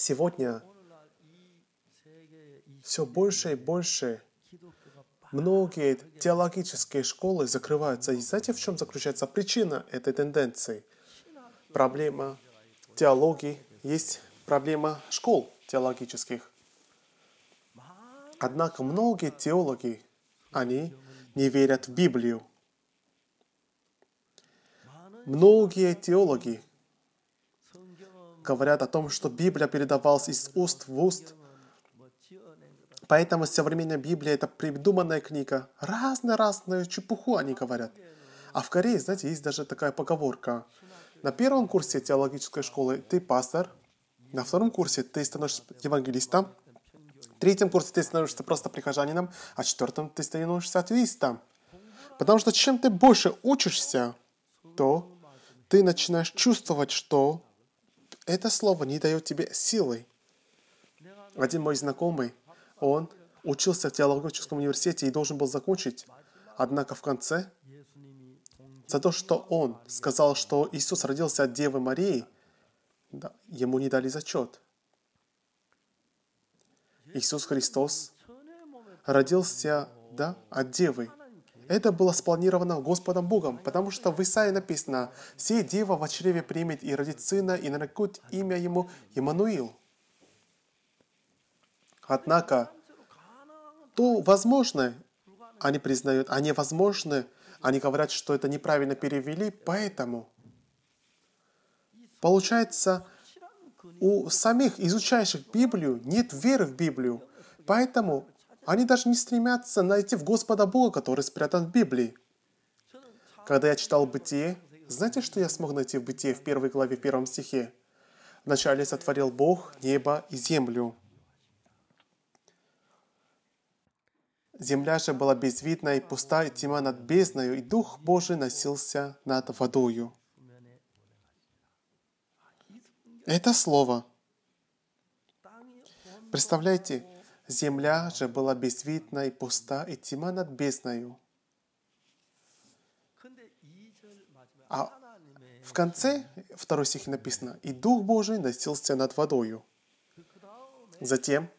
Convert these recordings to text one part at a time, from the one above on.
сегодня все больше и больше многие теологические школы закрываются. И знаете, в чем заключается причина этой тенденции? Проблема теологии есть проблема школ теологических. Однако многие теологи, они не верят в Библию. Многие теологи говорят о том, что Библия передавалась из уст в уст. Поэтому современная Библия — это придуманная книга. Разные-разные чепуху они говорят. А в Корее, знаете, есть даже такая поговорка. На первом курсе теологической школы ты пастор, на втором курсе ты становишься евангелистом, в третьем курсе ты становишься просто прихожанином, а в четвертом ты становишься атеистом. Потому что чем ты больше учишься, то ты начинаешь чувствовать, что это слово не дает тебе силы. Один мой знакомый, он учился в теологическом университете и должен был закончить. Однако в конце, за то, что он сказал, что Иисус родился от Девы Марии, да, ему не дали зачет. Иисус Христос родился да, от Девы. Это было спланировано Господом Богом, потому что в Исаии написано все дева в чреве примет и родит сына, и нарекут имя ему Емануил». Однако, то возможно, они признают, а невозможно, они говорят, что это неправильно перевели, поэтому получается, у самих изучающих Библию нет веры в Библию. Поэтому они даже не стремятся найти в Господа Бога, который спрятан в Библии. Когда я читал «Бытие», знаете, что я смог найти в «Бытие» в первой главе, в первом стихе? Вначале сотворил Бог небо и землю. Земля же была безвидна и пуста, и тьма над бездною, и Дух Божий носился над водою. Это слово. Представляете, Земля же была безвидна и пуста, и тьма над бездною. А в конце второй стихе написано, «И Дух Божий носился над водою». Затем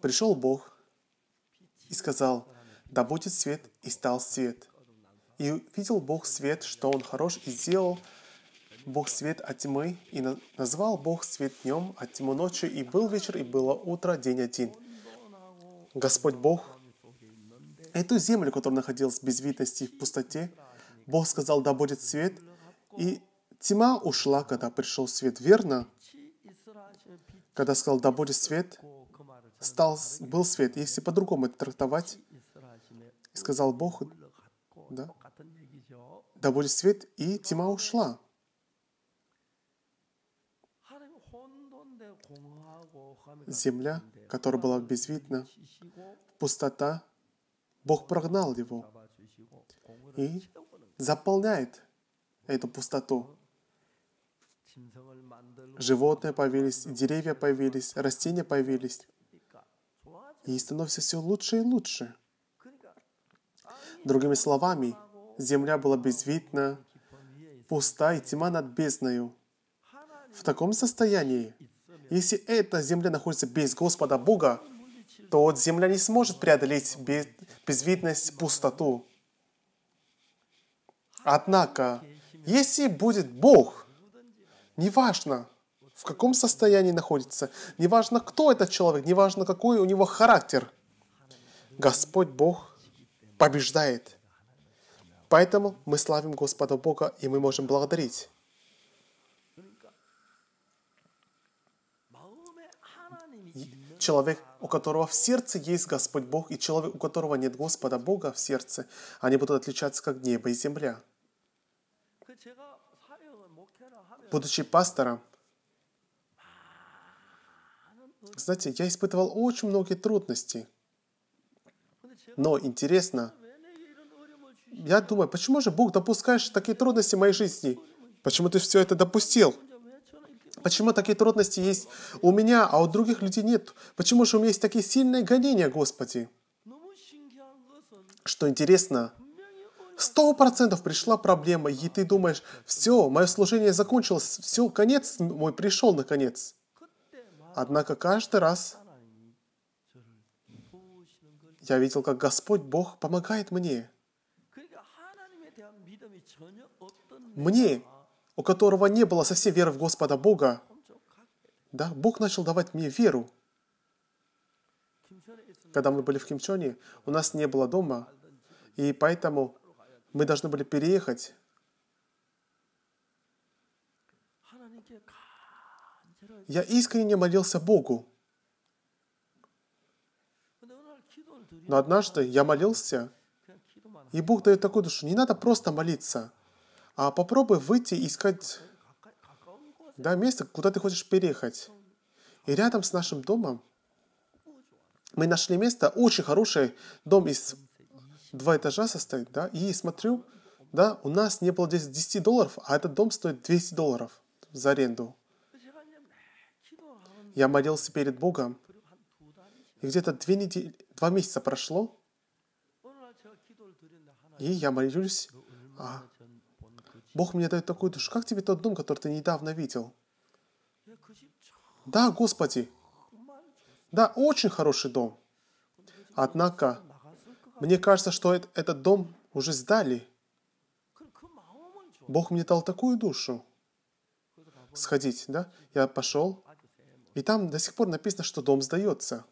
пришел Бог и сказал, «Да будет свет, и стал свет». И видел Бог свет, что он хорош, и сделал – Бог свет от тьмы, и назвал Бог свет днем, от тьму ночью, и был вечер, и было утро, день один. Господь Бог, эту землю, которая находилась без видности в пустоте, Бог сказал, да будет свет, и тьма ушла, когда пришел свет. Верно? Когда сказал, да будет свет, стал, был свет. Если по-другому это трактовать, сказал Бог, да, да будет свет, и тьма ушла. земля, которая была безвидна, пустота, Бог прогнал его и заполняет эту пустоту. Животные появились, деревья появились, растения появились. И становится все лучше и лучше. Другими словами, земля была безвидна, пуста и тьма над бездною. В таком состоянии если эта земля находится без Господа Бога, то вот земля не сможет преодолеть без безвидность, пустоту. Однако, если будет Бог, неважно, в каком состоянии находится, неважно, кто этот человек, неважно, какой у него характер, Господь Бог побеждает. Поэтому мы славим Господа Бога, и мы можем благодарить. человек, у которого в сердце есть Господь Бог, и человек, у которого нет Господа Бога в сердце, они будут отличаться как небо и земля. Будучи пастором, знаете, я испытывал очень многие трудности. Но интересно, я думаю, почему же Бог допускаешь такие трудности в моей жизни? Почему ты все это допустил? Почему такие трудности есть у меня, а у других людей нет? Почему же у меня есть такие сильные гонения, Господи? Что интересно, сто процентов пришла проблема, и ты думаешь, все, мое служение закончилось, все, конец мой пришел наконец. Однако каждый раз я видел, как Господь Бог помогает мне. Мне у которого не было совсем веры в Господа Бога, да, Бог начал давать мне веру. Когда мы были в Кимчоне, у нас не было дома, и поэтому мы должны были переехать. Я искренне молился Богу. Но однажды я молился, и Бог дает такую душу. Не надо просто молиться. А попробуй выйти и искать да, место, куда ты хочешь переехать. И рядом с нашим домом мы нашли место, очень хороший дом из два этажа состоит, да, и смотрю, да, у нас не было здесь 10 долларов, а этот дом стоит 200 долларов за аренду. Я молился перед Богом, и где-то две недели, два месяца прошло, и я молюсь, а Бог мне дает такую душу. Как тебе тот дом, который ты недавно видел? Да, Господи. Да, очень хороший дом. Однако, мне кажется, что этот дом уже сдали. Бог мне дал такую душу. Сходить, да? Я пошел. И там до сих пор написано, что дом сдается.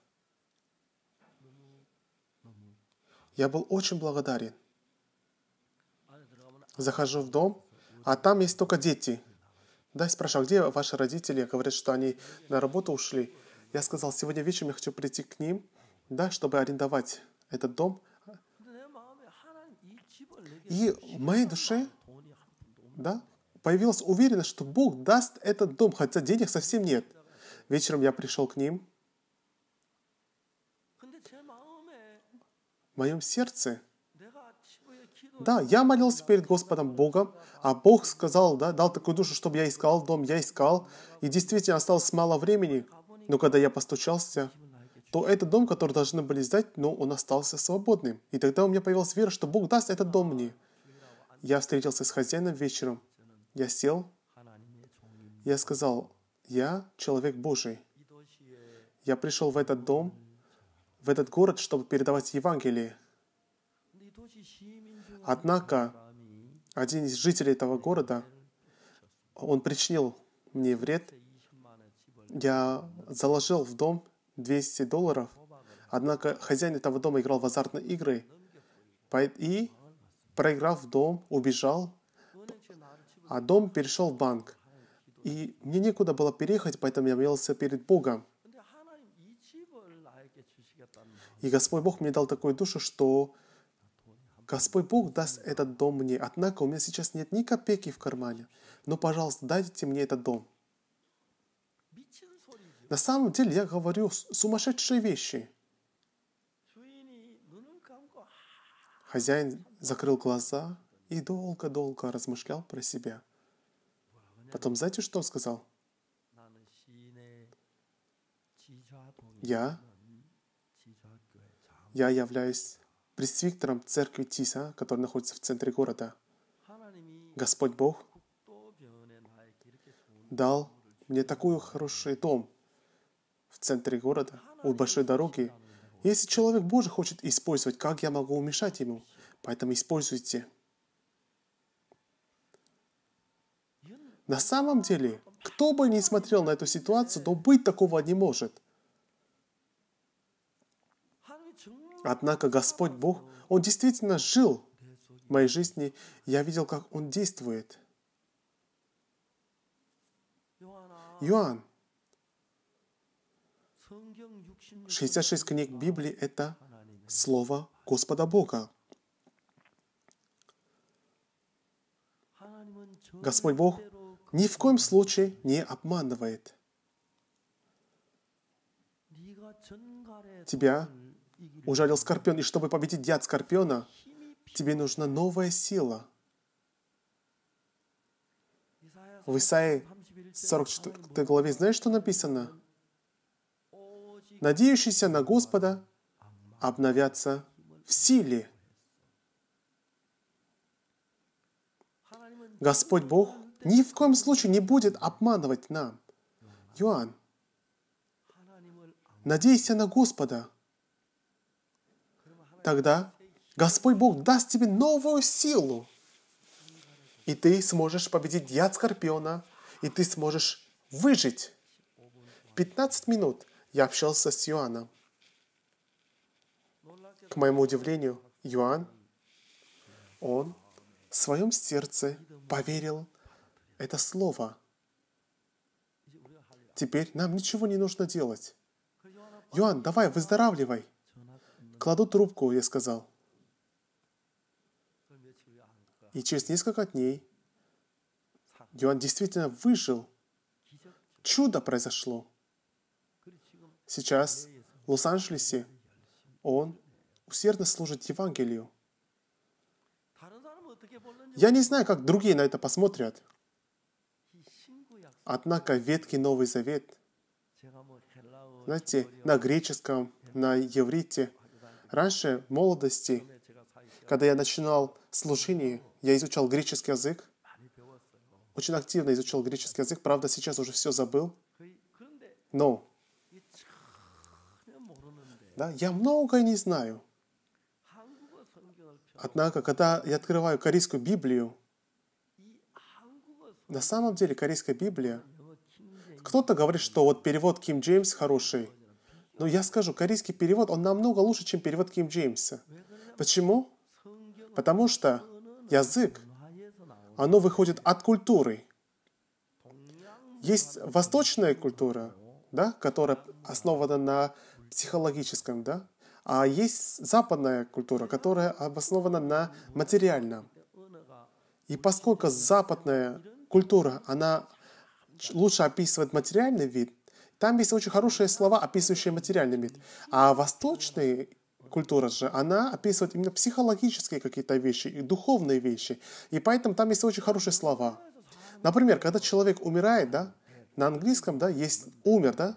Я был очень благодарен. Захожу в дом, а там есть только дети. Да, я спрашиваю, а где ваши родители? Говорят, что они на работу ушли. Я сказал, сегодня вечером я хочу прийти к ним, да, чтобы арендовать этот дом. И в моей душе да, появилась уверенность, что Бог даст этот дом, хотя денег совсем нет. Вечером я пришел к ним. В моем сердце – да, я молился перед Господом Богом, а Бог сказал, да, дал такую душу, чтобы я искал дом, я искал. И действительно осталось мало времени, но когда я постучался, то этот дом, который должны были сдать, но он остался свободным. И тогда у меня появилась вера, что Бог даст этот дом мне. Я встретился с хозяином вечером. Я сел. Я сказал, я человек Божий. Я пришел в этот дом, в этот город, чтобы передавать Евангелие. Однако один из жителей этого города, он причинил мне вред. Я заложил в дом 200 долларов, однако хозяин этого дома играл в азартные игры и, проиграв дом, убежал, а дом перешел в банк. И мне некуда было переехать, поэтому я молился перед Богом. И Господь Бог мне дал такую душу, что Господь Бог даст этот дом мне, однако у меня сейчас нет ни копейки в кармане. Но, пожалуйста, дайте мне этот дом. На самом деле я говорю сумасшедшие вещи. Хозяин закрыл глаза и долго-долго размышлял про себя. Потом знаете, что он сказал? Я, я являюсь пресвиктером церкви Тиса, который находится в центре города, Господь Бог дал мне такой хороший дом в центре города, у большой дороги. Если человек Божий хочет использовать, как я могу умешать ему? Поэтому используйте. На самом деле, кто бы ни смотрел на эту ситуацию, но быть такого не может. Однако Господь Бог, Он действительно жил в моей жизни. Я видел, как Он действует. Иоанн. 66 книг Библии – это Слово Господа Бога. Господь Бог ни в коем случае не обманывает. Тебя ужалил Скорпион, и чтобы победить яд Скорпиона, тебе нужна новая сила. В Исаии 44 главе знаешь, что написано? Надеющиеся на Господа обновятся в силе. Господь Бог ни в коем случае не будет обманывать нам. Иоанн, надейся на Господа – Тогда Господь Бог даст тебе новую силу. И ты сможешь победить яд скорпиона, и ты сможешь выжить. 15 минут я общался с Иоанном. К моему удивлению, Иоанн, он в своем сердце поверил это слово. Теперь нам ничего не нужно делать. Иоанн, давай, выздоравливай. Кладу трубку, я сказал. И через несколько дней Иоанн действительно выжил. Чудо произошло. Сейчас в Лос-Анджелесе он усердно служит Евангелию. Я не знаю, как другие на это посмотрят. Однако ветки Новый Завет, знаете, на греческом, на еврите, Раньше, в молодости, когда я начинал служение, я изучал греческий язык, очень активно изучал греческий язык, правда, сейчас уже все забыл. Но да, я многое не знаю. Однако, когда я открываю корейскую Библию, на самом деле корейская Библия, кто-то говорит, что вот перевод Ким Джеймс хороший – но я скажу, корейский перевод, он намного лучше, чем перевод Ким Джеймса. Почему? Потому что язык, оно выходит от культуры. Есть восточная культура, да, которая основана на психологическом, да, а есть западная культура, которая обоснована на материальном. И поскольку западная культура, она лучше описывает материальный вид, там есть очень хорошие слова, описывающие материальный мир. А восточные культура же, она описывает именно психологические какие-то вещи и духовные вещи. И поэтому там есть очень хорошие слова. Например, когда человек умирает, да, на английском, да, есть умер, да.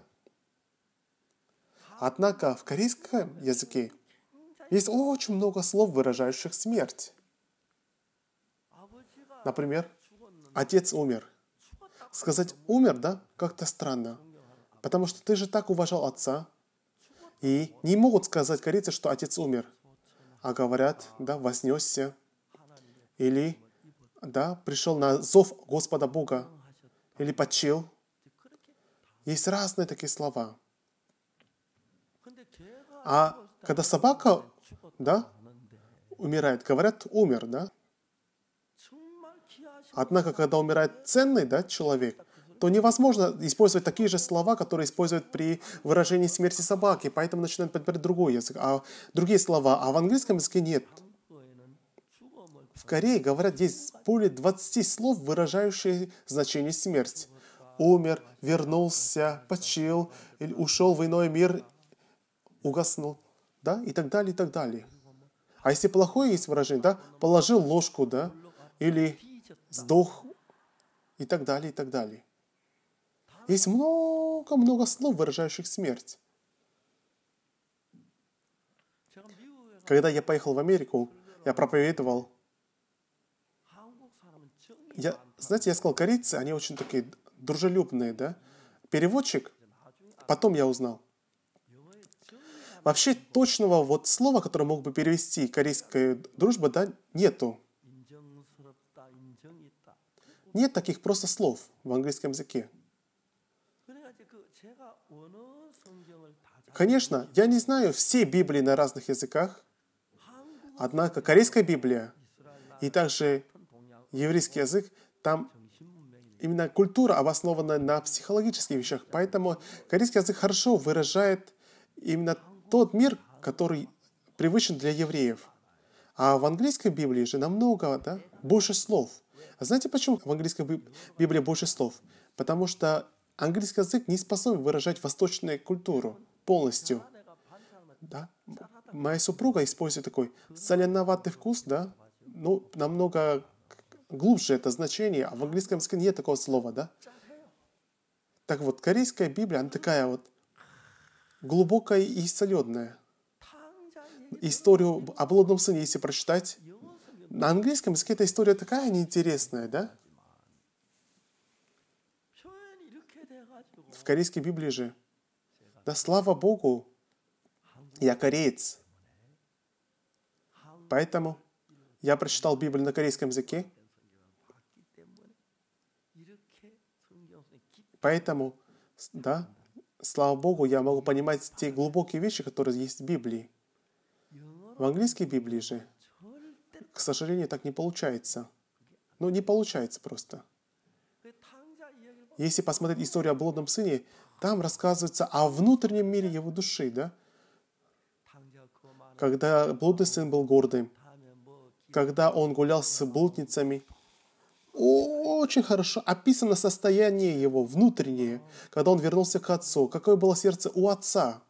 Однако в корейском языке есть очень много слов, выражающих смерть. Например, отец умер. Сказать умер, да, как-то странно. Потому что ты же так уважал отца. И не могут сказать корейцы, что отец умер. А говорят, да, вознесся. Или, да, пришел на зов Господа Бога. Или почил. Есть разные такие слова. А когда собака, да, умирает, говорят, умер, да. Однако, когда умирает ценный, да, человек, то невозможно использовать такие же слова, которые используют при выражении смерти собаки, поэтому начинают подбирать другой язык, а другие слова, а в английском языке нет. В Корее говорят есть более 20 слов, выражающие значение смерти. Умер, вернулся, почил, ушел в иной мир, угаснул, да, и так далее, и так далее. А если плохое есть выражение, да, положил ложку, да, или сдох, и так далее, и так далее. Есть много-много слов, выражающих смерть. Когда я поехал в Америку, я проповедовал. Я, знаете, я сказал, корейцы, они очень такие дружелюбные, да? Переводчик, потом я узнал. Вообще точного вот слова, которое мог бы перевести корейская дружба, да, нету. Нет таких просто слов в английском языке. Конечно, я не знаю все Библии на разных языках, однако корейская Библия и также еврейский язык, там именно культура обоснована на психологических вещах. Поэтому корейский язык хорошо выражает именно тот мир, который привычен для евреев. А в английской Библии же намного да, больше слов. А знаете, почему в английской Библии больше слов? Потому что Английский язык не способен выражать восточную культуру полностью. Да? Моя супруга использует такой соленоватый вкус, да? Ну, намного глубже это значение, а в английском языке нет такого слова, да? Так вот, корейская Библия, она такая вот глубокая и соленая. Историю о блудном сыне, если прочитать, на английском языке эта история такая неинтересная, да? в корейской Библии же. Да слава Богу, я кореец. Поэтому я прочитал Библию на корейском языке. Поэтому, да, слава Богу, я могу понимать те глубокие вещи, которые есть в Библии. В английской Библии же, к сожалению, так не получается. Ну, не получается просто. Если посмотреть историю о блудном сыне, там рассказывается о внутреннем мире его души, да? Когда блудный сын был гордым, когда он гулял с блудницами, очень хорошо описано состояние его внутреннее, когда он вернулся к отцу, какое было сердце у отца.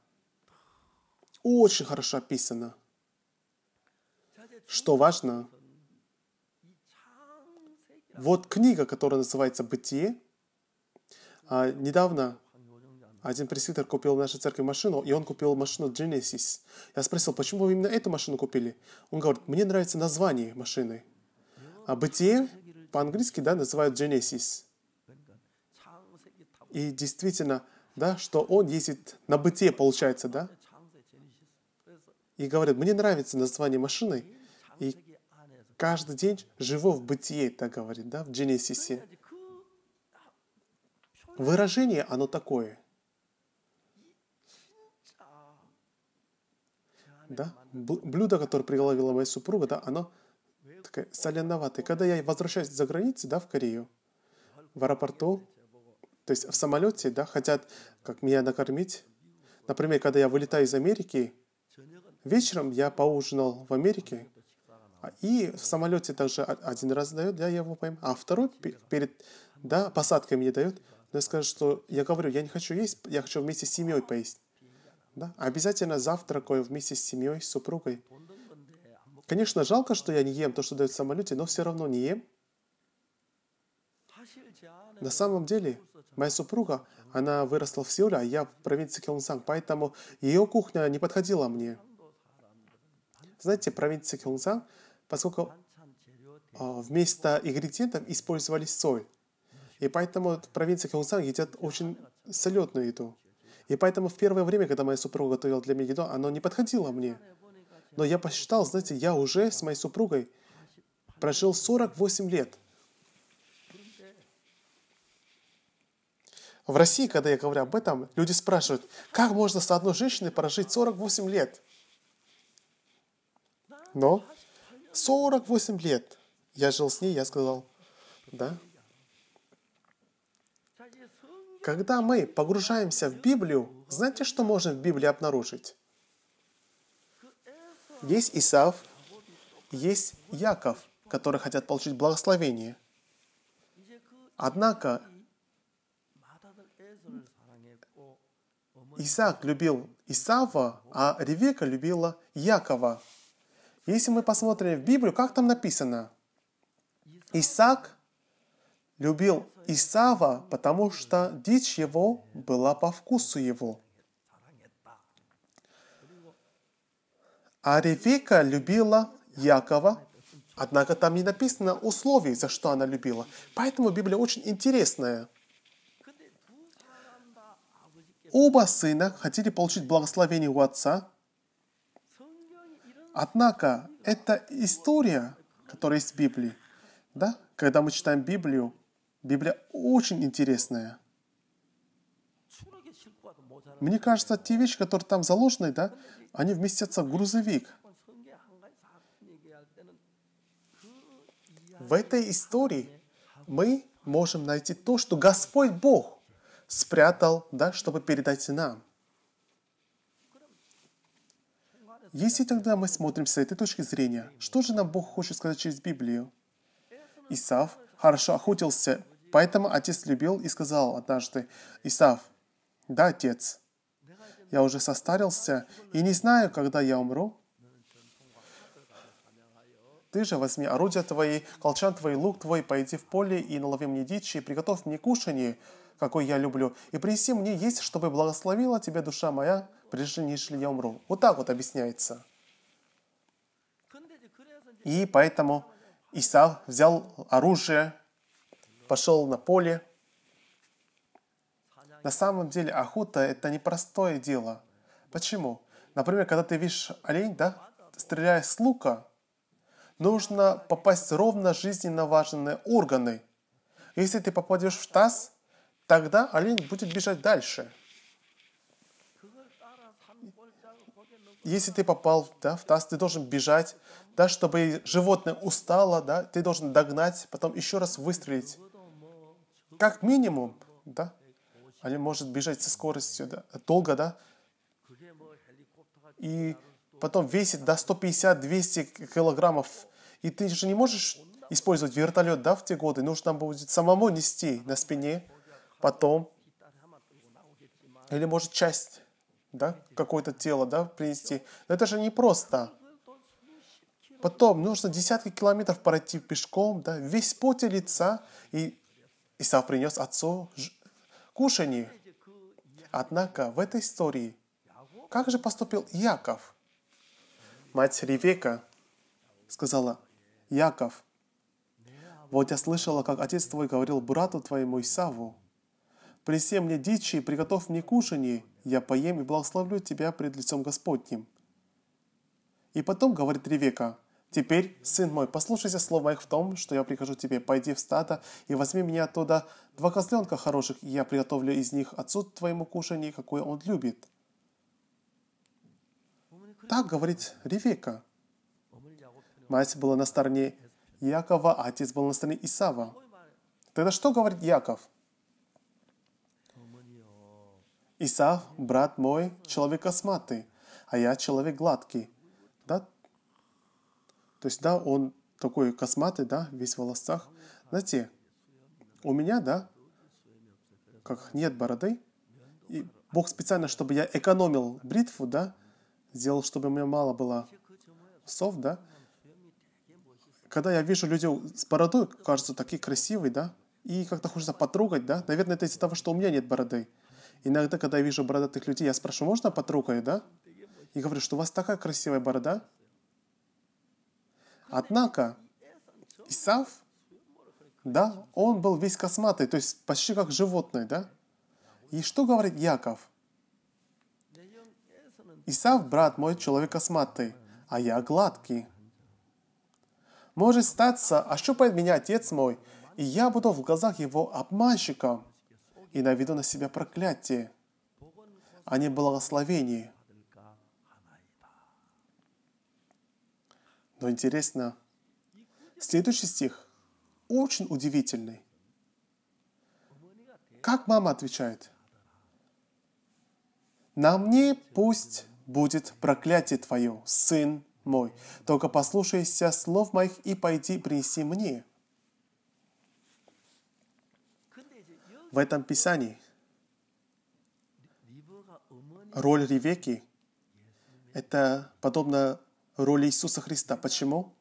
Очень хорошо описано. Что важно, вот книга, которая называется «Бытие», а, недавно один пресвитер купил в нашей церкви машину, и он купил машину Genesis. Я спросил, почему вы именно эту машину купили? Он говорит, мне нравится название машины. А бытие по-английски да, называют Genesis. И действительно, да, что он ездит на бытие, получается, да? И говорит, мне нравится название машины, и каждый день живу в бытие, так говорит, да, в Genesis. Выражение оно такое. Да? Блюдо, которое приготовила моя супруга, да, оно такое соленоватое. Когда я возвращаюсь за границей, да, в Корею, в аэропорту, то есть в самолете, да, хотят как меня накормить. Например, когда я вылетаю из Америки, вечером я поужинал в Америке, а, и в самолете также один раз дают, да, я его поем, а второй перед да, посадкой мне дают но я скажу, что я говорю, я не хочу есть, я хочу вместе с семьей поесть. Да? Обязательно завтракаю вместе с семьей, с супругой. Конечно, жалко, что я не ем то, что дают в самолете, но все равно не ем. На самом деле, моя супруга, она выросла в Сеуле, а я в провинции Кёнгсан, поэтому ее кухня не подходила мне. Знаете, провинция Кёнгсан, поскольку а, вместо ингредиентов использовали соль. И поэтому в провинции Хунсан едят очень салютную еду. И поэтому в первое время, когда моя супруга готовила для меня еду, она не подходила мне. Но я посчитал, знаете, я уже с моей супругой прожил 48 лет. В России, когда я говорю об этом, люди спрашивают, как можно с одной женщиной прожить 48 лет? Но 48 лет я жил с ней, я сказал, да, когда мы погружаемся в Библию, знаете, что можно в Библии обнаружить? Есть Исав, есть Яков, которые хотят получить благословение. Однако Исаак любил Исава, а Ревека любила Якова. Если мы посмотрим в Библию, как там написано? Исаак любил Исава, потому что дичь его была по вкусу его. А Ревека любила Якова, однако там не написано условий, за что она любила. Поэтому Библия очень интересная. Оба сына хотели получить благословение у отца, однако это история, которая есть в Библии, да, когда мы читаем Библию, Библия очень интересная. Мне кажется, те вещи, которые там заложены, да, они вместятся в грузовик. В этой истории мы можем найти то, что Господь Бог спрятал, да, чтобы передать нам. Если тогда мы смотрим с этой точки зрения, что же нам Бог хочет сказать через Библию? Исав хорошо охотился Поэтому отец любил и сказал однажды, «Исав, да, отец, я уже состарился и не знаю, когда я умру. Ты же возьми орудия твои, колчан твой, лук твой, пойди в поле и налови мне дичи, и приготовь мне кушанье, какой я люблю, и принеси мне есть, чтобы благословила тебя душа моя, прежде нежели я умру». Вот так вот объясняется. И поэтому Исав взял оружие, пошел на поле. На самом деле охота – это непростое дело. Почему? Например, когда ты видишь олень, да, стреляя с лука, нужно попасть ровно в жизненно важные органы. Если ты попадешь в таз, тогда олень будет бежать дальше. Если ты попал да, в таз, ты должен бежать, да, чтобы животное устало, да, ты должен догнать, потом еще раз выстрелить. Как минимум, да? Они может бежать со скоростью да, долго, да? И потом весит до да, 150-200 килограммов. И ты же не можешь использовать вертолет, да, в те годы. Нужно будет самому нести на спине, потом. Или может часть, да, какое-то тело, да, принести. Но это же не просто. Потом нужно десятки километров пройти пешком, да, весь поте лица, и Исав принес отцу кушаний. Однако в этой истории как же поступил Яков? Мать Ревека сказала, Яков, вот я слышала, как отец твой говорил брату твоему Исаву, «Принеси мне дичи и приготовь мне кушанье, я поем и благословлю тебя пред лицом Господним». И потом говорит Ревека, Теперь, сын мой, послушайся слов моих в том, что я прихожу тебе, пойди в стадо и возьми меня оттуда два козленка хороших, и я приготовлю из них отцу твоему кушанье, какое он любит». Так говорит Ревека. Мать была на стороне Якова, а отец был на стороне Исава. Тогда что говорит Яков? Исав, брат мой, человек осматый, а я человек гладкий. Да то есть, да, он такой косматый, да, весь в волосах. Знаете, у меня, да, как нет бороды, и Бог специально, чтобы я экономил бритву, да, сделал, чтобы у меня мало было сов, да. Когда я вижу людей с бородой, кажутся такие красивые, да, и как-то хочется потрогать, да. Наверное, это из-за того, что у меня нет бороды. Иногда, когда я вижу бородатых людей, я спрашиваю, можно потрогаю, да? И говорю, что у вас такая красивая борода. Однако Исав, да, он был весь косматый, то есть почти как животное, да? И что говорит Яков? Исав, брат мой, человек косматый, а я гладкий. Может статься, а ощупает меня отец мой, и я буду в глазах его обманщиком и наведу на себя проклятие, а не благословение. Но интересно, следующий стих очень удивительный. Как мама отвечает? «На мне пусть будет проклятие твое, сын мой. Только послушайся слов моих и пойди принеси мне». В этом Писании роль Ревеки – это подобно роли Иисуса Христа. Почему?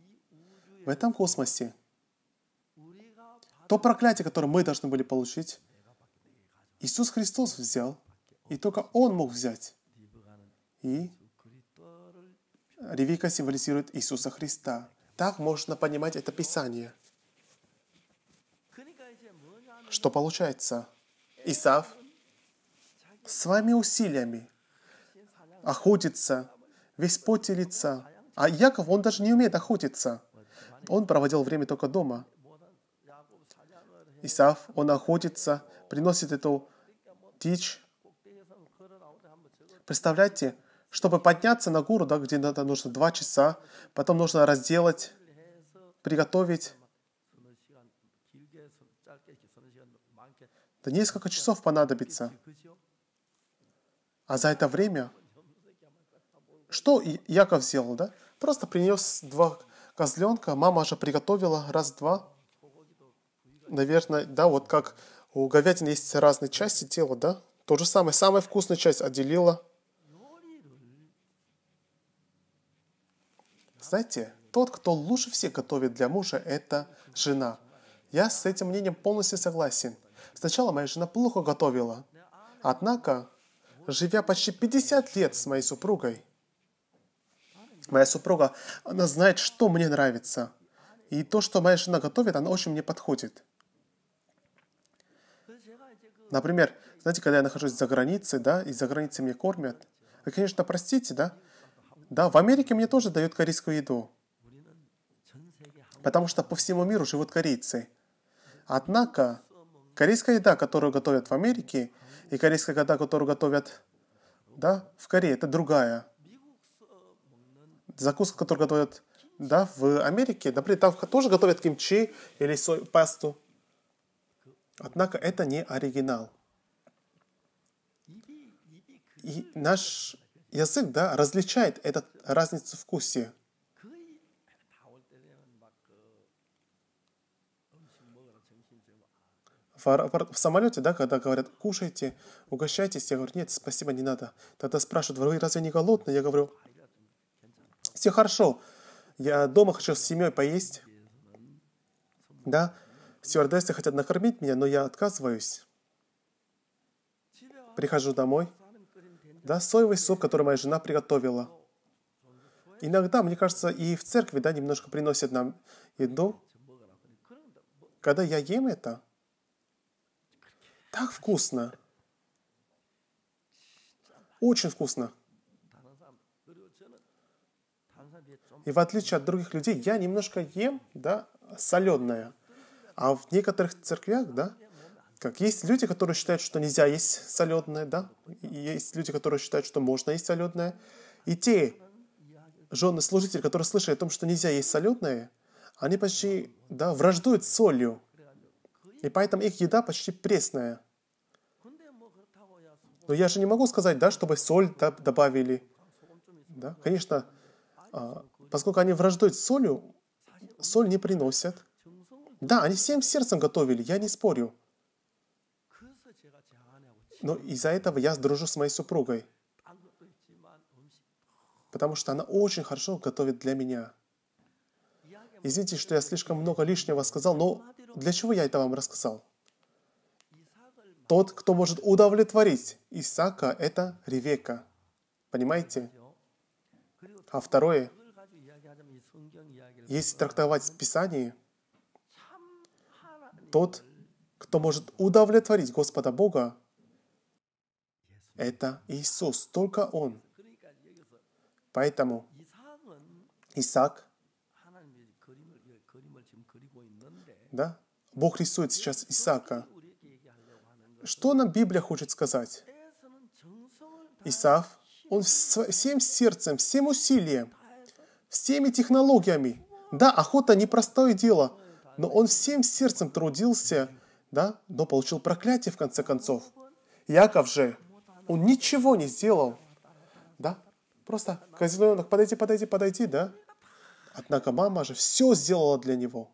В этом космосе то проклятие, которое мы должны были получить, Иисус Христос взял, и только Он мог взять. И ревика символизирует Иисуса Христа. Так можно понимать это Писание. Что получается? Исав своими усилиями охотится, весь поте лица, а Яков, он даже не умеет охотиться. Он проводил время только дома. Исаф, он охотится, приносит эту дичь. Представляете, чтобы подняться на гору, да, где надо, нужно два часа, потом нужно разделать, приготовить. Да несколько часов понадобится. А за это время что Яков сделал, да? Просто принес два козленка, мама же приготовила раз-два. Наверное, да, вот как у говядины есть разные части тела, да? То же самое, самая вкусная часть отделила. Знаете, тот, кто лучше всех готовит для мужа, это жена. Я с этим мнением полностью согласен. Сначала моя жена плохо готовила. Однако, живя почти 50 лет с моей супругой, моя супруга, она знает, что мне нравится. И то, что моя жена готовит, она очень мне подходит. Например, знаете, когда я нахожусь за границей, да, и за границей меня кормят, вы, конечно, простите, да? Да, в Америке мне тоже дают корейскую еду. Потому что по всему миру живут корейцы. Однако, корейская еда, которую готовят в Америке, и корейская еда, которую готовят да, в Корее, это другая закуска, которую готовят да, в Америке. Например, там тоже готовят кимчи или сой пасту. Однако это не оригинал. И наш язык да, различает этот, разницу вкусе. в, в самолете, да, когда говорят, кушайте, угощайтесь, я говорю, нет, спасибо, не надо. Тогда спрашивают, вы разве не голодны? Я говорю, все хорошо. Я дома хочу с семьей поесть. Да, стюардессы хотят накормить меня, но я отказываюсь. Прихожу домой. Да, соевый суп, который моя жена приготовила. Иногда, мне кажется, и в церкви, да, немножко приносят нам еду. Когда я ем это, так вкусно. Очень вкусно. И в отличие от других людей, я немножко ем, да, соленое. А в некоторых церквях, да, как есть люди, которые считают, что нельзя есть соленое, да, и есть люди, которые считают, что можно есть соленое. И те жены служители, которые слышали о том, что нельзя есть соленое, они почти, да, враждуют с солью. И поэтому их еда почти пресная. Но я же не могу сказать, да, чтобы соль добавили. Да? Конечно, а, поскольку они враждуют с солью, соль не приносят. Да, они всем сердцем готовили, я не спорю. Но из-за этого я дружу с моей супругой. Потому что она очень хорошо готовит для меня. Извините, что я слишком много лишнего сказал, но для чего я это вам рассказал? Тот, кто может удовлетворить Исаака, это Ревека. Понимаете? А второе – если трактовать в Писании, тот, кто может удовлетворить Господа Бога, это Иисус, только Он. Поэтому Исаак, да, Бог рисует сейчас Исаака. Что нам Библия хочет сказать? Исаак, он всем сердцем, всем усилием, всеми технологиями да, охота – непростое дело, но он всем сердцем трудился, да, но получил проклятие в конце концов. Яков же, он ничего не сделал, да, просто козленок, подойди, подойди, подойди, да. Однако мама же все сделала для него.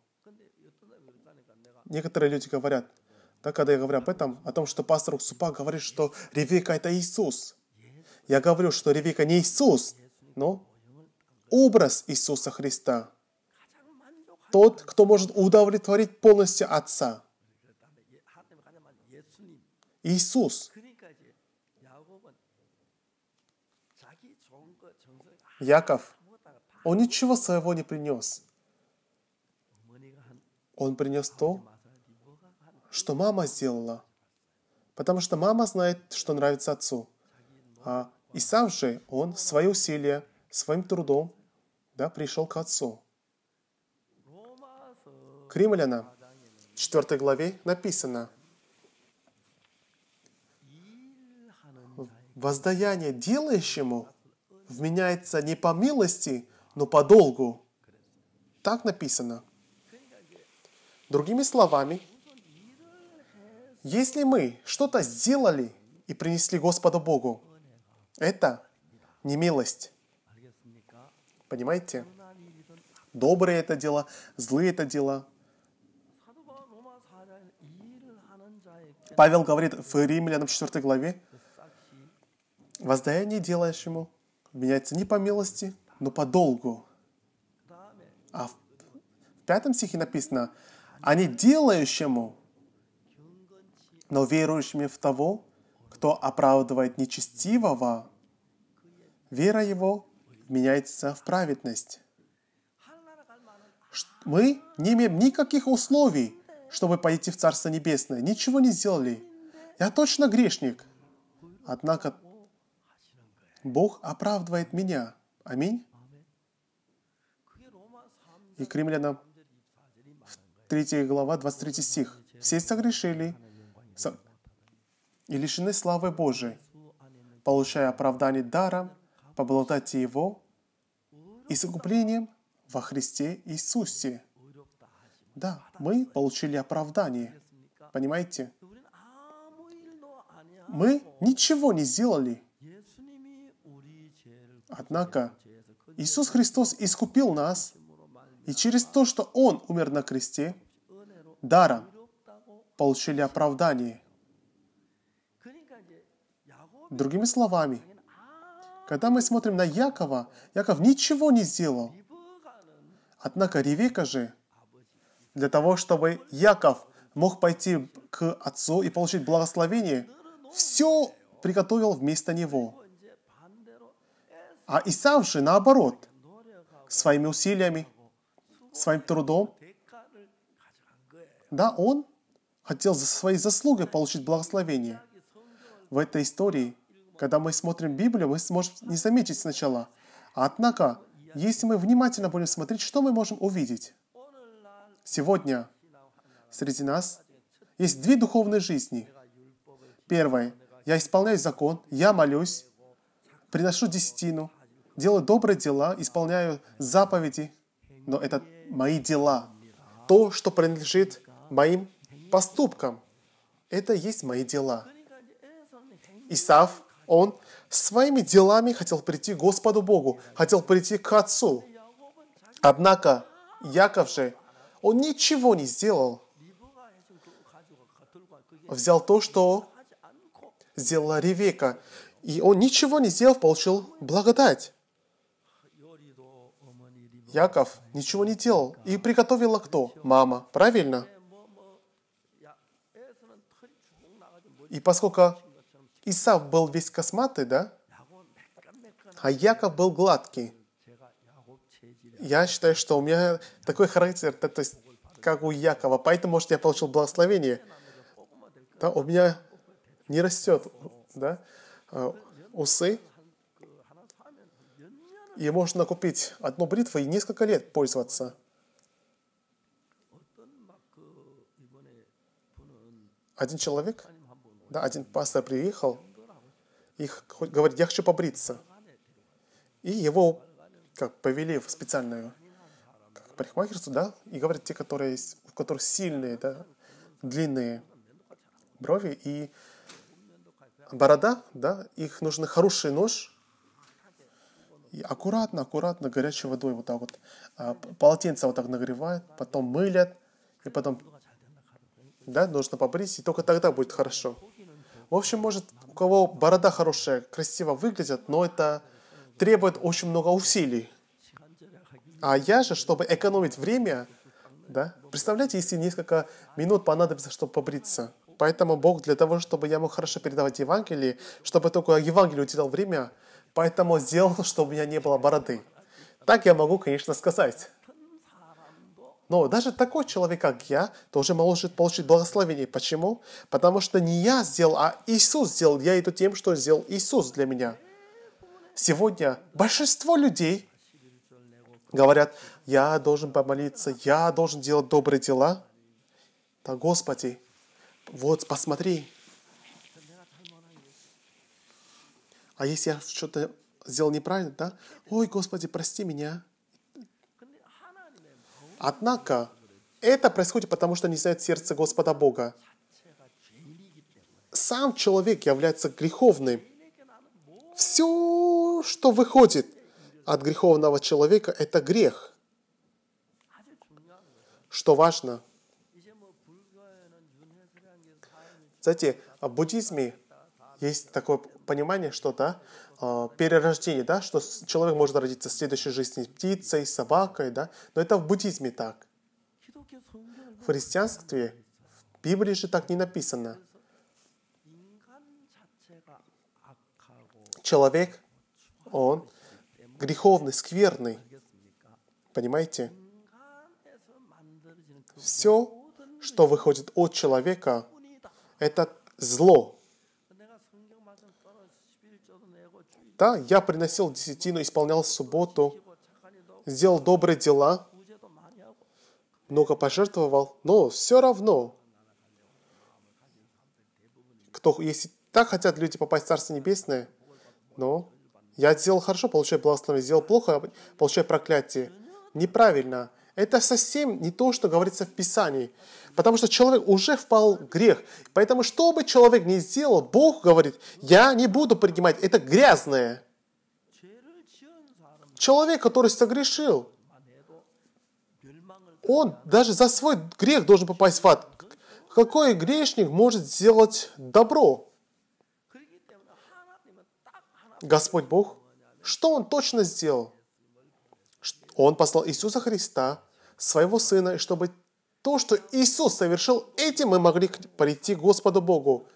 Некоторые люди говорят, да, когда я говорю об этом, о том, что пастор Супа говорит, что Ревека – это Иисус. Я говорю, что Ревека не Иисус, но образ Иисуса Христа тот, кто может удовлетворить полностью Отца. Иисус. Яков, он ничего своего не принес. Он принес то, что мама сделала. Потому что мама знает, что нравится отцу. А сам же, он свои усилия, своим трудом да, пришел к отцу к римлянам, 4 главе написано, воздаяние делающему вменяется не по милости, но по долгу. Так написано. Другими словами, если мы что-то сделали и принесли Господу Богу, это не милость. Понимаете? Добрые это дела, злые это дела. Павел говорит в Римлянам 4 главе, «Воздаяние делающему меняется не по милости, но по долгу». А в пятом стихе написано, «А делающему, но верующими в того, кто оправдывает нечестивого, вера его меняется в праведность». Мы не имеем никаких условий, чтобы пойти в Царство Небесное. Ничего не сделали. Я точно грешник. Однако Бог оправдывает меня. Аминь. И к римлянам 3 глава, 23 стих. Все согрешили и лишены славы Божией, получая оправдание даром, по благодати Его, и искуплением во Христе Иисусе. Да, мы получили оправдание. Понимаете? Мы ничего не сделали. Однако Иисус Христос искупил нас, и через то, что Он умер на кресте, даром получили оправдание. Другими словами, когда мы смотрим на Якова, Яков ничего не сделал. Однако Ревека же – для того, чтобы Яков мог пойти к отцу и получить благословение, все приготовил вместо него. А Исав же, наоборот, своими усилиями, своим трудом, да, он хотел за свои заслуги получить благословение. В этой истории, когда мы смотрим Библию, мы сможем не заметить сначала. Однако, если мы внимательно будем смотреть, что мы можем увидеть? Сегодня среди нас есть две духовные жизни. Первое. Я исполняю закон, я молюсь, приношу десятину, делаю добрые дела, исполняю заповеди, но это мои дела. То, что принадлежит моим поступкам, это есть мои дела. Исав, он своими делами хотел прийти к Господу Богу, хотел прийти к Отцу. Однако Яков же он ничего не сделал. Взял то, что сделала Ревека. И он ничего не сделал, получил благодать. Яков ничего не делал. И приготовила кто? Мама. Правильно? И поскольку Исав был весь косматый, да? А Яков был гладкий я считаю, что у меня такой характер, то есть как у Якова, поэтому, может, я получил благословение. Да, у меня не растет, да, э, усы. И можно купить одну бритву и несколько лет пользоваться. Один человек, да, один пастор приехал и говорит, я хочу побриться. И его как повели в специальную как парикмахерство, да, и говорят те, которые, у которых сильные, да, длинные брови и борода, да, их нужен хороший нож, и аккуратно, аккуратно горячей водой вот так вот а, полотенце вот так нагревают, потом мылят, и потом, да, нужно побрить, и только тогда будет хорошо. В общем, может, у кого борода хорошая, красиво выглядят, но это требует очень много усилий. А я же, чтобы экономить время, да, представляете, если несколько минут понадобится, чтобы побриться. Поэтому Бог для того, чтобы я мог хорошо передавать Евангелие, чтобы только Евангелию уделял время, поэтому сделал, чтобы у меня не было бороды. Так я могу, конечно, сказать. Но даже такой человек, как я, тоже может получить благословение. Почему? Потому что не я сделал, а Иисус сделал. Я иду тем, что сделал Иисус для меня. Сегодня большинство людей говорят, я должен помолиться, я должен делать добрые дела. Да, Господи, вот посмотри. А если я что-то сделал неправильно, да? Ой, Господи, прости меня. Однако, это происходит, потому что не знает сердце Господа Бога. Сам человек является греховным. Все, что выходит от греховного человека, это грех. Что важно. Кстати, в буддизме есть такое понимание, что да, а, перерождение, да, что человек может родиться в следующей жизни птицей, собакой, да, но это в буддизме так. В христианстве, в Библии же так не написано. человек, он греховный, скверный. Понимаете? Все, что выходит от человека, это зло. Да, я приносил десятину, исполнял субботу, сделал добрые дела, много пожертвовал, но все равно, кто, если так хотят люди попасть в Царство Небесное, но ну, я сделал хорошо, получаю благословение, сделал плохо, получаю проклятие. Неправильно. Это совсем не то, что говорится в Писании. Потому что человек уже впал в грех. Поэтому, что бы человек ни сделал, Бог говорит, я не буду принимать. Это грязное. Человек, который согрешил, он даже за свой грех должен попасть в ад. Какой грешник может сделать добро? Господь Бог, что Он точно сделал? Он послал Иисуса Христа, Своего Сына, и чтобы то, что Иисус совершил, этим мы могли прийти к Господу Богу.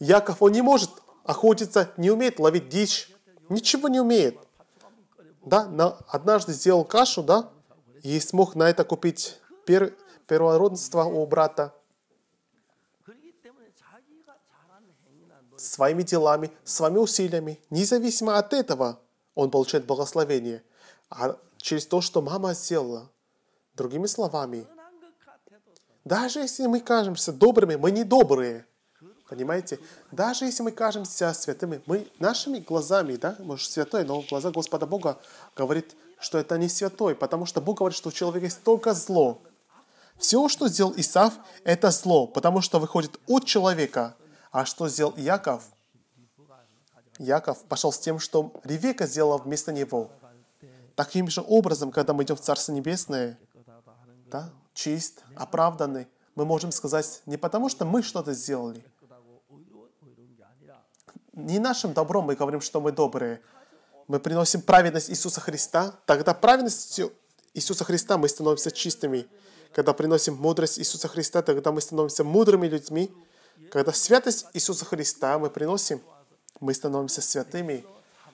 Яков, он не может охотиться, не умеет ловить дичь, ничего не умеет. Да, но однажды сделал кашу, да, и смог на это купить пер, первородство у брата. своими делами, своими усилиями, независимо от этого, он получает благословение, а через то, что мама сделала. Другими словами, даже если мы кажемся добрыми, мы не добрые. Понимаете? Даже если мы кажемся святыми, мы нашими глазами, да, может, святой, но глаза Господа Бога говорит, что это не святой, потому что Бог говорит, что у человека есть только зло. Все, что сделал Исав, это зло, потому что выходит от человека. А что сделал Иаков? Иаков пошел с тем, что Ревека сделала вместо него. Таким же образом, когда мы идем в Царство Небесное, да, чист, оправданный, мы можем сказать не потому, что мы что-то сделали, не нашим добром мы говорим, что мы добрые. Мы приносим праведность Иисуса Христа, тогда праведностью Иисуса Христа мы становимся чистыми. Когда приносим мудрость Иисуса Христа, тогда мы становимся мудрыми людьми, когда святость Иисуса Христа мы приносим, мы становимся святыми.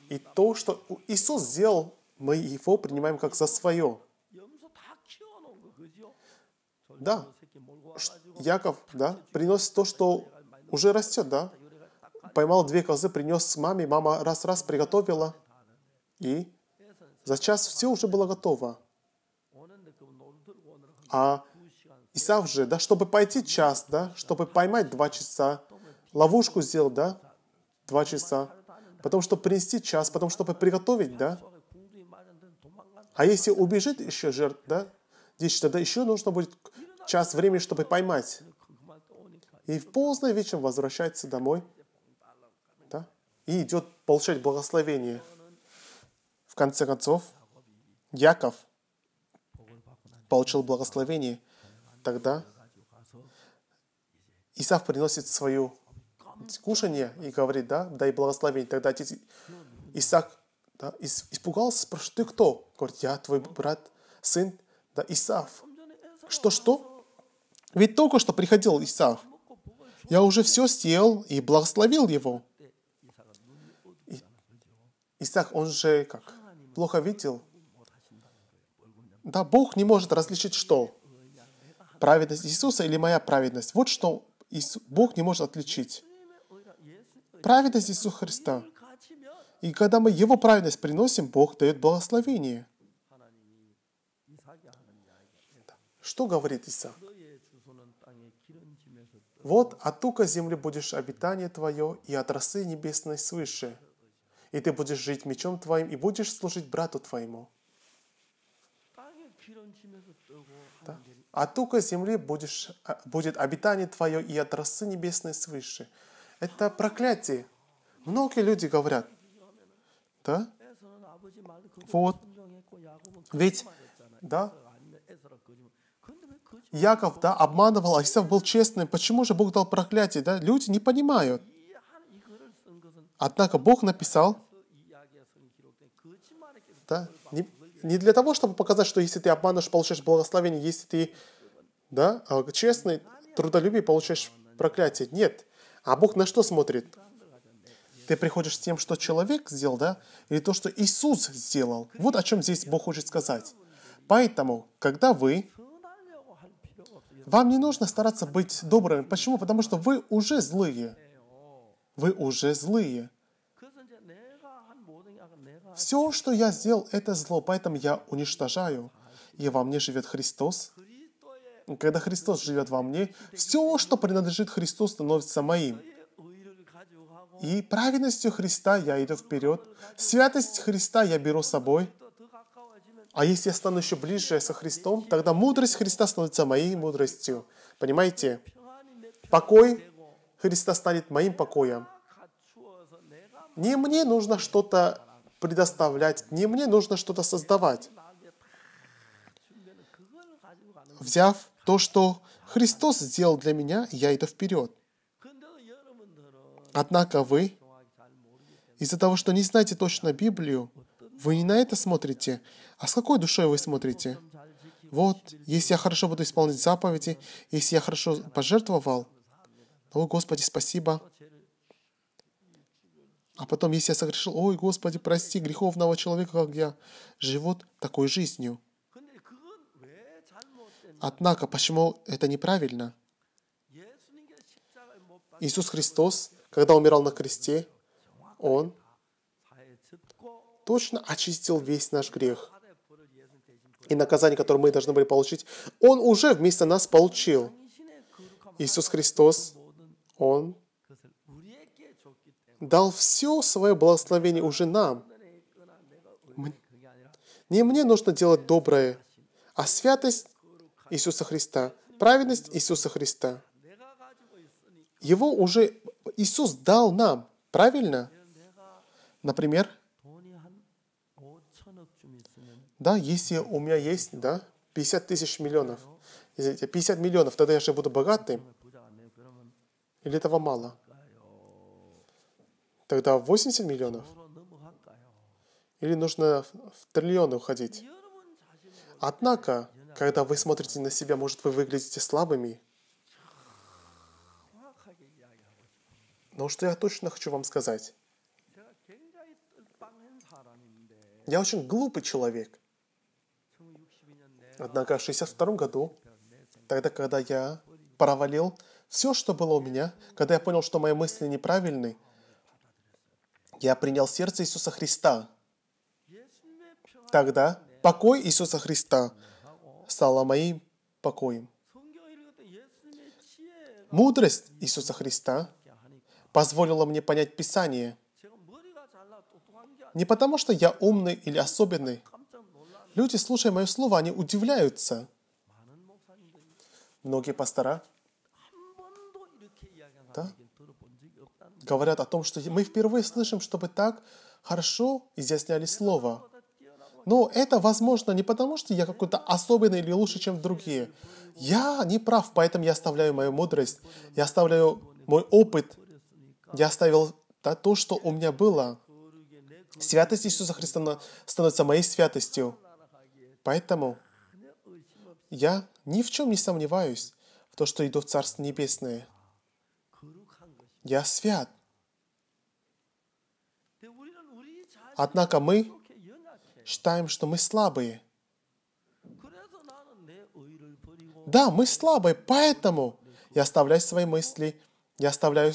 И то, что Иисус сделал, мы его принимаем как за свое. Да, Яков, да, приносит то, что уже растет, да. Поймал две козы, принес маме, мама раз-раз приготовила, и за час все уже было готово. А Исав же, да, чтобы пойти час, да, чтобы поймать два часа, ловушку сделал, да, два часа, потом, чтобы принести час, потом, чтобы приготовить, да. А если убежит еще жертв, да, здесь тогда еще нужно будет час времени, чтобы поймать. И в поздно вечером возвращается домой, да, и идет получать благословение. В конце концов, Яков получил благословение – тогда Исав приносит свою кушание и говорит, да, дай благословение. Тогда отец Исаак да, испугался, спрашивает, ты кто? Говорит, я твой брат, сын, да, Исав. Что-что? Ведь только что приходил Исав. Я уже все съел и благословил его. И Исаак, он же как, плохо видел. Да, Бог не может различить что? праведность Иисуса или моя праведность. Вот что Бог не может отличить. Праведность Иисуса Христа. И когда мы Его праведность приносим, Бог дает благословение. Что говорит Иса? Вот от ука земли будешь обитание твое, и от росы небесной свыше. И ты будешь жить мечом твоим, и будешь служить брату твоему. Оттуда а земли будешь, а, будет обитание твое и от росы небесной свыше. Это проклятие. Многие люди говорят, да? Вот. Ведь, да, Яков, да, обманывал, а Исав был честным. Почему же Бог дал проклятие, да? Люди не понимают. Однако Бог написал, да, не, не для того, чтобы показать, что если ты обманешь, получаешь благословение, если ты да, а, честный, трудолюбие, получаешь проклятие. Нет. А Бог на что смотрит? Ты приходишь с тем, что человек сделал, да? Или то, что Иисус сделал. Вот о чем здесь Бог хочет сказать. Поэтому, когда вы вам не нужно стараться быть добрыми. Почему? Потому что вы уже злые. Вы уже злые. Все, что я сделал, это зло, поэтому я уничтожаю. И во мне живет Христос. Когда Христос живет во мне, все, что принадлежит Христу, становится моим. И праведностью Христа я иду вперед. Святость Христа я беру с собой. А если я стану еще ближе со Христом, тогда мудрость Христа становится моей мудростью. Понимаете? Покой Христа станет моим покоем. Не мне нужно что-то предоставлять, не мне нужно что-то создавать. Взяв то, что Христос сделал для меня, я иду вперед. Однако вы, из-за того, что не знаете точно Библию, вы не на это смотрите, а с какой душой вы смотрите? Вот, если я хорошо буду исполнять заповеди, если я хорошо пожертвовал, о, ну, Господи, спасибо, а потом, если я согрешил, ой, Господи, прости греховного человека, как я, живут такой жизнью. Однако, почему это неправильно? Иисус Христос, когда умирал на кресте, Он точно очистил весь наш грех. И наказание, которое мы должны были получить, Он уже вместо нас получил. Иисус Христос, Он дал все свое благословение уже нам. Не мне нужно делать доброе, а святость Иисуса Христа, праведность Иисуса Христа. Его уже Иисус дал нам, правильно? Например, да, если у меня есть, да, 50 тысяч миллионов, извините, 50 миллионов, тогда я же буду богатым. Или этого мало? Тогда 80 миллионов? Или нужно в триллионы уходить? Однако, когда вы смотрите на себя, может, вы выглядите слабыми. Но что я точно хочу вам сказать? Я очень глупый человек. Однако в 62 году, тогда, когда я провалил все, что было у меня, когда я понял, что мои мысли неправильны, я принял сердце Иисуса Христа. Тогда покой Иисуса Христа стала моим покоем. Мудрость Иисуса Христа позволила мне понять Писание. Не потому, что я умный или особенный. Люди, слушая мое слово, они удивляются. Многие пастора да, говорят о том, что мы впервые слышим, чтобы так хорошо изъясняли слово. Но это возможно не потому, что я какой-то особенный или лучше, чем другие. Я не прав, поэтому я оставляю мою мудрость, я оставляю мой опыт, я оставил да, то, что у меня было. Святость Иисуса Христа становится моей святостью. Поэтому я ни в чем не сомневаюсь в том, что иду в Царство Небесное я свят. Однако мы считаем, что мы слабые. Да, мы слабые, поэтому я оставляю свои мысли, я оставляю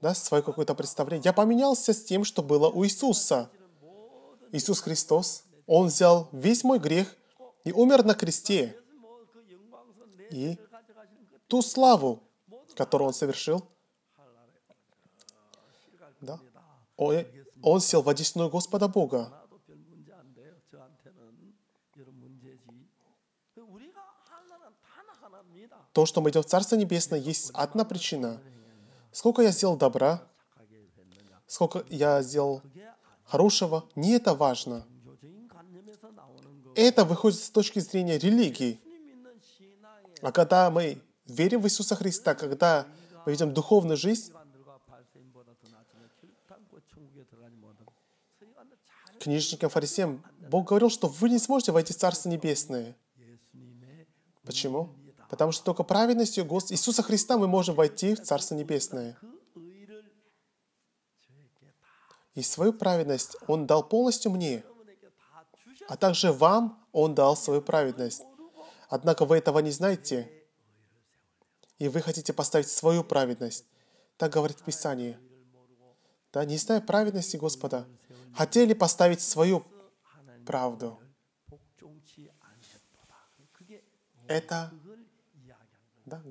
да, свое какое-то представление. Я поменялся с тем, что было у Иисуса. Иисус Христос, Он взял весь мой грех и умер на кресте. И ту славу, которую Он совершил, Он, э, он сел в одесную Господа Бога. То, что мы идем в Царство Небесное, есть одна причина. Сколько я сделал добра, сколько я сделал хорошего, не это важно. Это выходит с точки зрения религии. А когда мы верим в Иисуса Христа, когда мы ведем духовную жизнь, книжникам, фарисеям, Бог говорил, что вы не сможете войти в Царство Небесное. Почему? Потому что только праведностью Гос... Иисуса Христа мы можем войти в Царство Небесное. И свою праведность Он дал полностью мне, а также вам Он дал свою праведность. Однако вы этого не знаете, и вы хотите поставить свою праведность. Так говорит в Писании. Да, не зная праведности Господа, хотели поставить свою правду. Это да,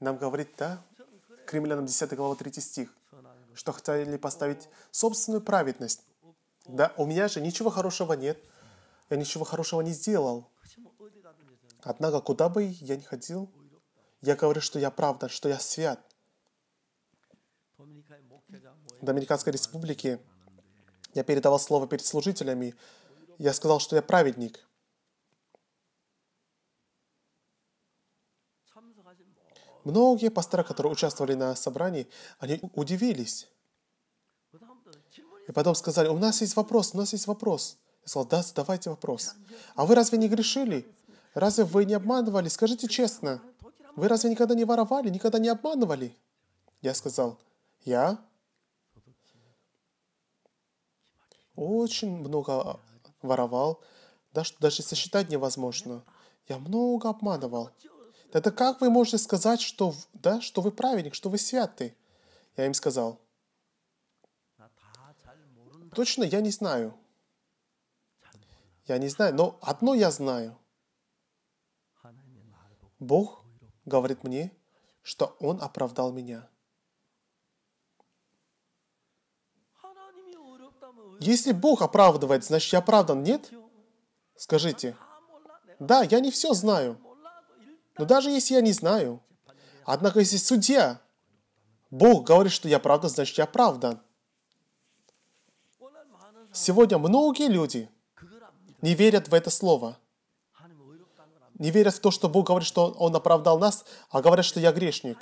нам говорит, да, Кремлянам 10 глава 3 стих, что хотели поставить собственную праведность. Да, у меня же ничего хорошего нет, я ничего хорошего не сделал. Однако, куда бы я ни ходил, я говорю, что я правда, что я свят. В Доминиканской республике я передавал слово перед служителями. Я сказал, что я праведник. Многие пастора, которые участвовали на собрании, они удивились. И потом сказали, у нас есть вопрос, у нас есть вопрос. Я сказал, да, задавайте вопрос. А вы разве не грешили? Разве вы не обманывали? Скажите честно. Вы разве никогда не воровали, никогда не обманывали? Я сказал, я очень много воровал, даже, даже сосчитать невозможно. Я много обманывал. Это как вы можете сказать, что, да, что вы праведник, что вы святый? Я им сказал, точно я не знаю. Я не знаю, но одно я знаю. Бог говорит мне, что Он оправдал меня. Если Бог оправдывает, значит я оправдан, нет? Скажите. Да, я не все знаю. Но даже если я не знаю. Однако если судья, Бог говорит, что я правда, значит я правдан. Сегодня многие люди не верят в это слово. Не верят в то, что Бог говорит, что Он оправдал нас, а говорят, что я грешник.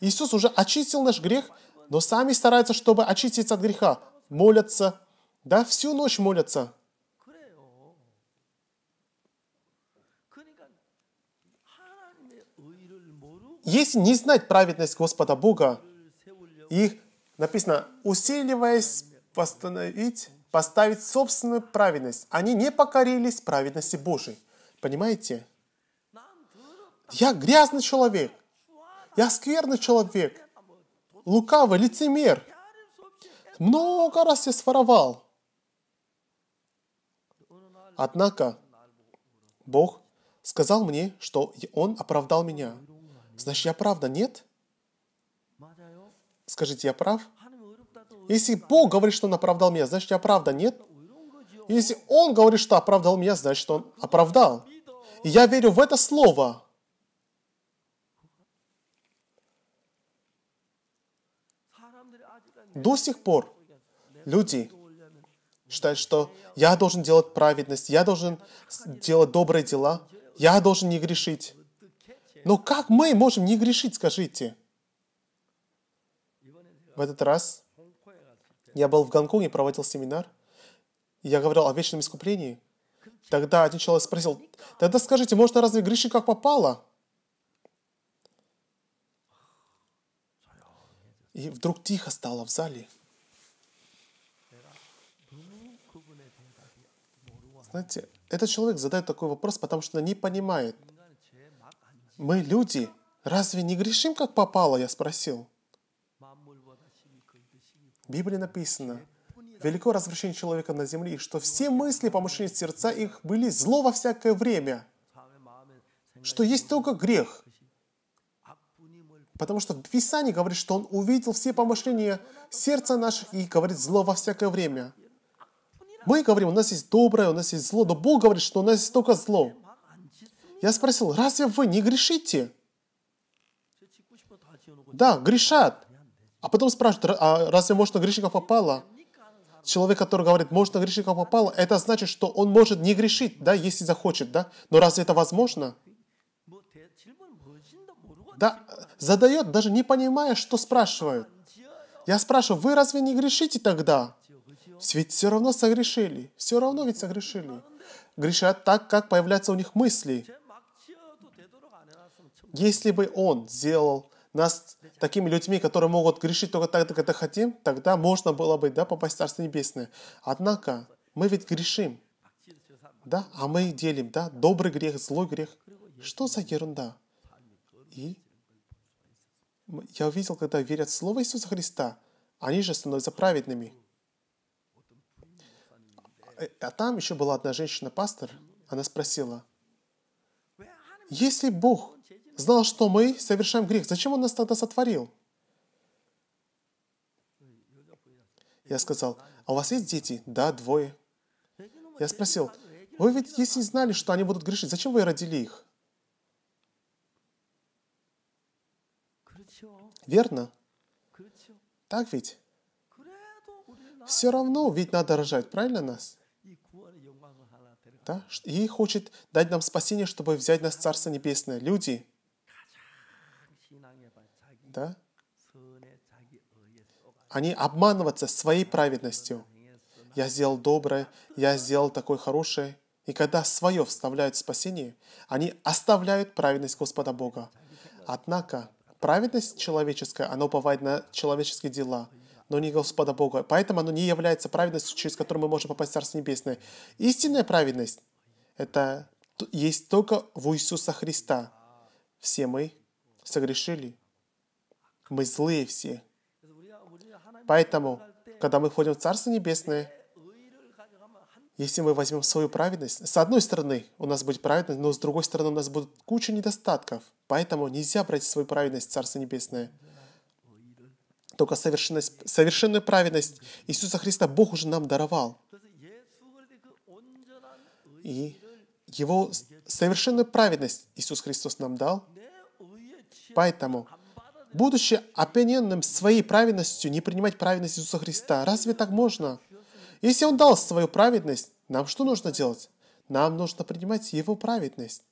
Иисус уже очистил наш грех, но сами стараются, чтобы очиститься от греха. Молятся, да, всю ночь молятся. Если не знать праведность Господа Бога, их, написано, усиливаясь восстановить, поставить собственную праведность, они не покорились праведности Божией. Понимаете? Я грязный человек. Я скверный человек. Лукавый, лицемер. Много раз я своровал. Однако Бог сказал мне, что Он оправдал меня. Значит, я правда нет? Скажите, я прав? Если Бог говорит, что Он оправдал меня, значит, я правда нет? Если Он говорит, что оправдал меня, значит, Он оправдал. И я верю в это слово. До сих пор люди считает, что я должен делать праведность, я должен делать добрые дела, я должен не грешить. Но как мы можем не грешить, скажите? В этот раз я был в Гонконге, проводил семинар. И я говорил о вечном искуплении. Тогда один человек спросил, тогда скажите, можно разве грешить как попало? И вдруг тихо стало в зале. Знаете, этот человек задает такой вопрос, потому что не понимает. Мы люди, разве не грешим, как попало, я спросил. В Библии написано, велико развращение человека на земле, и что все мысли помышления сердца их были зло во всякое время, что есть только грех. Потому что в Писании говорит, что он увидел все помышления сердца наших и говорит зло во всякое время. Мы говорим, у нас есть доброе, у нас есть зло, но Бог говорит, что у нас есть только зло. Я спросил, разве вы не грешите? Да, грешат. А потом спрашивают, а разве можно грешников попало? Человек, который говорит, можно грешников попало, это значит, что он может не грешить, да, если захочет, да? Но разве это возможно? Да, задает, даже не понимая, что спрашивают. Я спрашиваю, вы разве не грешите тогда? Ведь все равно согрешили. Все равно ведь согрешили. Грешат так, как появляются у них мысли. Если бы Он сделал нас такими людьми, которые могут грешить только так, как это хотим, тогда можно было бы да, попасть в Царство Небесное. Однако мы ведь грешим, да, а мы делим, да, добрый грех, злой грех. Что за ерунда? И я увидел, когда верят в Слово Иисуса Христа, они же становятся праведными. А там еще была одна женщина-пастор. Она спросила, «Если Бог знал, что мы совершаем грех, зачем Он нас тогда сотворил?» Я сказал, «А у вас есть дети?» «Да, двое». Я спросил, «Вы ведь если знали, что они будут грешить, зачем вы родили их?» Верно? Так ведь? Все равно ведь надо рожать, правильно нас? да? и хочет дать нам спасение, чтобы взять нас в Царство Небесное. Люди, да? они обманываются своей праведностью. Я сделал доброе, я сделал такое хорошее. И когда свое вставляют в спасение, они оставляют праведность Господа Бога. Однако праведность человеческая, она уповает на человеческие дела – но не Господа Бога. Поэтому оно не является праведностью, через которую мы можем попасть в Царство Небесное. Истинная праведность – это есть только в Иисуса Христа. Все мы согрешили. Мы злые все. Поэтому, когда мы входим в Царство Небесное, если мы возьмем свою праведность, с одной стороны у нас будет праведность, но с другой стороны у нас будет куча недостатков. Поэтому нельзя брать свою праведность в Царство Небесное. Только совершенность, совершенную праведность Иисуса Христа Бог уже нам даровал. И Его совершенную праведность Иисус Христос нам дал. Поэтому, будучи опьяненным своей праведностью, не принимать праведность Иисуса Христа, разве так можно? Если Он дал свою праведность, нам что нужно делать? Нам нужно принимать Его праведность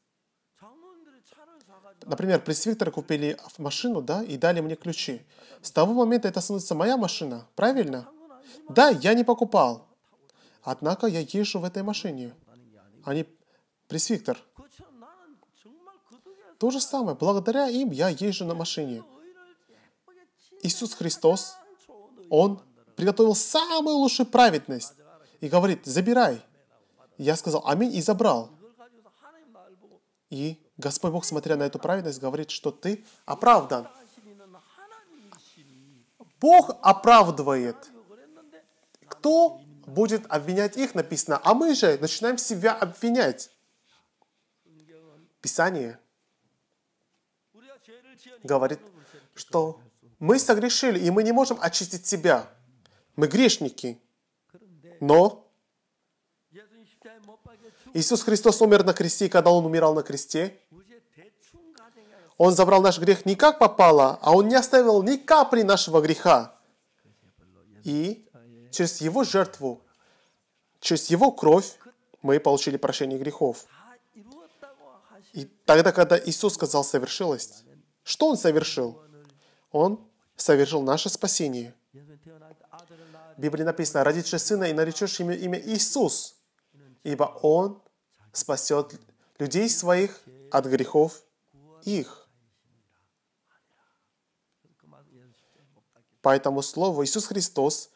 например, при Виктора купили машину, да, и дали мне ключи. С того момента это становится моя машина, правильно? Да, я не покупал. Однако я езжу в этой машине, а не пресвиктор. То же самое, благодаря им я езжу на машине. Иисус Христос, Он приготовил самую лучшую праведность и говорит, забирай. Я сказал, аминь, и забрал. И Господь Бог, смотря на эту праведность, говорит, что ты оправдан. Бог оправдывает. Кто будет обвинять их, написано. А мы же начинаем себя обвинять. Писание говорит, что мы согрешили, и мы не можем очистить себя. Мы грешники. Но Иисус Христос умер на кресте, и когда Он умирал на кресте, он забрал наш грех не как попало, а Он не оставил ни капли нашего греха. И через Его жертву, через Его кровь мы получили прощение грехов. И тогда, когда Иисус сказал «совершилось», что Он совершил? Он совершил наше спасение. В Библии написано, родишь сына и наречешь имя, имя Иисус, ибо Он спасет людей своих от грехов их. По этому слову Иисус Христос,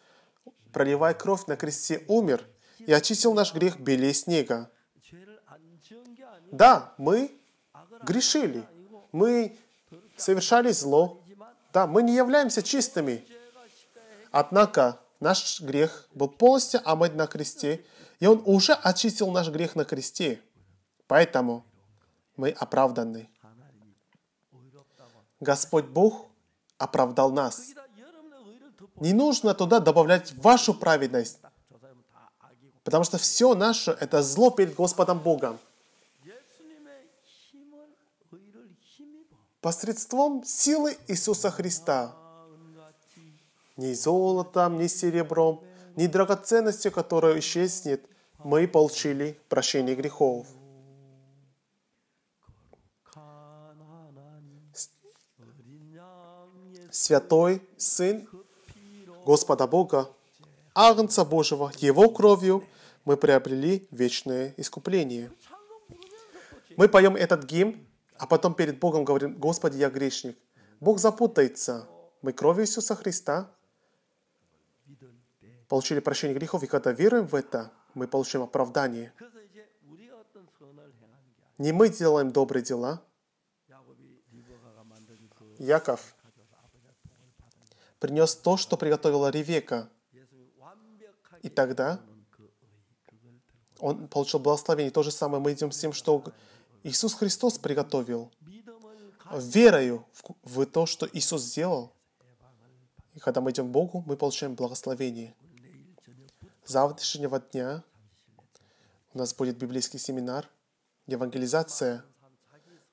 проливая кровь на кресте, умер и очистил наш грех белее снега. Да, мы грешили, мы совершали зло, да, мы не являемся чистыми. Однако наш грех был полностью омыт на кресте, и Он уже очистил наш грех на кресте. Поэтому мы оправданы. Господь Бог оправдал нас. Не нужно туда добавлять вашу праведность, потому что все наше — это зло перед Господом Богом. Посредством силы Иисуса Христа. Ни золотом, ни серебром, ни драгоценностью, которая исчезнет, мы получили прощение грехов. Святой Сын Господа Бога, Агнца Божьего, Его кровью мы приобрели вечное искупление. Мы поем этот гимн, а потом перед Богом говорим, Господи, я грешник. Бог запутается. Мы кровью Иисуса Христа получили прощение грехов, и когда веруем в это, мы получим оправдание. Не мы делаем добрые дела. Яков принес то, что приготовила Ревека. И тогда он получил благословение. То же самое мы идем с тем, что Иисус Христос приготовил. Верою в то, что Иисус сделал. И когда мы идем к Богу, мы получаем благословение. Завтрашнего дня у нас будет библейский семинар «Евангелизация».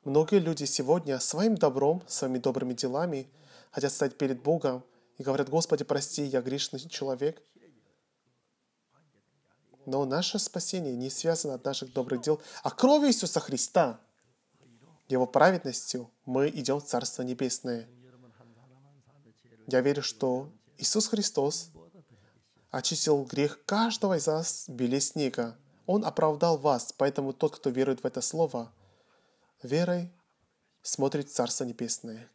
Многие люди сегодня своим добром, своими добрыми делами хотят стать перед Богом и говорят, Господи, прости, я грешный человек. Но наше спасение не связано от наших добрых дел, а кровью Иисуса Христа, Его праведностью, мы идем в Царство Небесное. Я верю, что Иисус Христос очистил грех каждого из нас белесника. Он оправдал вас, поэтому тот, кто верует в это слово, верой смотрит в Царство Небесное.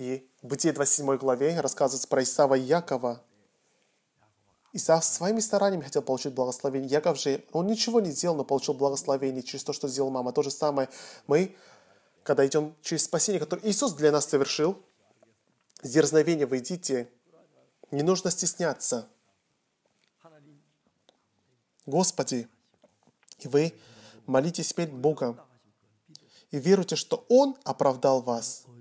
И в Бытие 27 главе рассказывается про Исава и Якова. Исав своими стараниями хотел получить благословение. Яков же, он ничего не сделал, но получил благословение через то, что сделал мама. То же самое мы, когда идем через спасение, которое Иисус для нас совершил, с дерзновения выйдите, не нужно стесняться. Господи, и вы молитесь перед Богом и веруйте, что Он оправдал вас –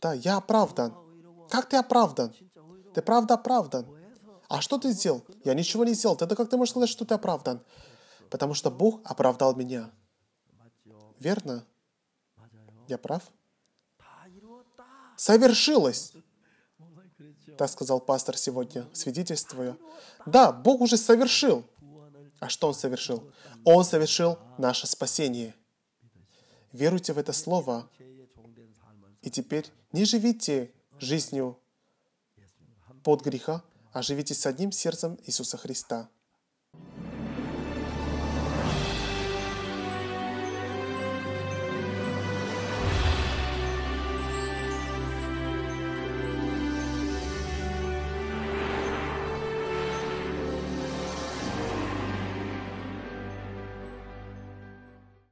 да, я оправдан. Как ты оправдан? Ты правда оправдан. А что ты сделал? Я ничего не сделал. Тогда как ты можешь сказать, что ты оправдан? Потому что Бог оправдал меня. Верно? Я прав? Совершилось! Так сказал пастор сегодня, свидетельствуя. Да, Бог уже совершил. А что Он совершил? Он совершил наше спасение. Веруйте в это слово, и теперь не живите жизнью под греха, а живите с одним сердцем Иисуса Христа.